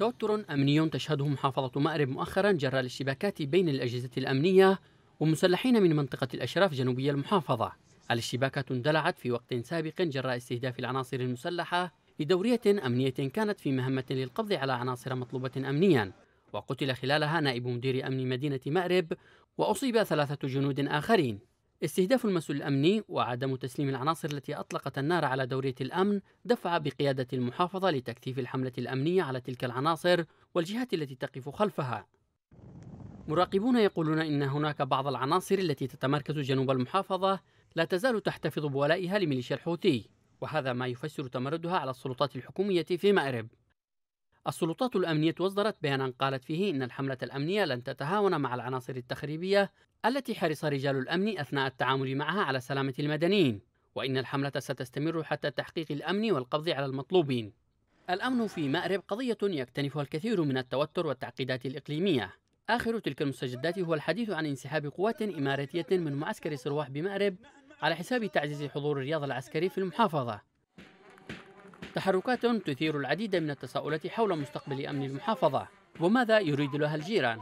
توتر أمني تشهده محافظة مأرب مؤخرا جراء الاشتباكات بين الأجهزة الأمنية ومسلحين من منطقة الأشراف جنوبية المحافظة الاشتباكات اندلعت في وقت سابق جراء استهداف العناصر المسلحة لدورية أمنية كانت في مهمة للقبض على عناصر مطلوبة أمنيا وقتل خلالها نائب مدير أمن مدينة مأرب وأصيب ثلاثة جنود آخرين استهداف المسؤول الأمني وعدم تسليم العناصر التي أطلقت النار على دورية الأمن دفع بقيادة المحافظة لتكثيف الحملة الأمنية على تلك العناصر والجهات التي تقف خلفها مراقبون يقولون إن هناك بعض العناصر التي تتمركز جنوب المحافظة لا تزال تحتفظ بولائها لميليشيا الحوثي وهذا ما يفسر تمردها على السلطات الحكومية في مأرب السلطات الأمنية أصدرت بيانا قالت فيه إن الحملة الأمنية لن تتهاون مع العناصر التخريبية التي حرص رجال الأمن أثناء التعامل معها على سلامة المدنيين وإن الحملة ستستمر حتى تحقيق الأمن والقبض على المطلوبين الأمن في مأرب قضية يكتنفها الكثير من التوتر والتعقيدات الإقليمية آخر تلك المستجدات هو الحديث عن انسحاب قوات إماراتية من معسكر سرواح بمأرب على حساب تعزيز حضور الرياض العسكري في المحافظة تحركات تثير العديد من التساؤلات حول مستقبل أمن المحافظة وماذا يريد لها الجيران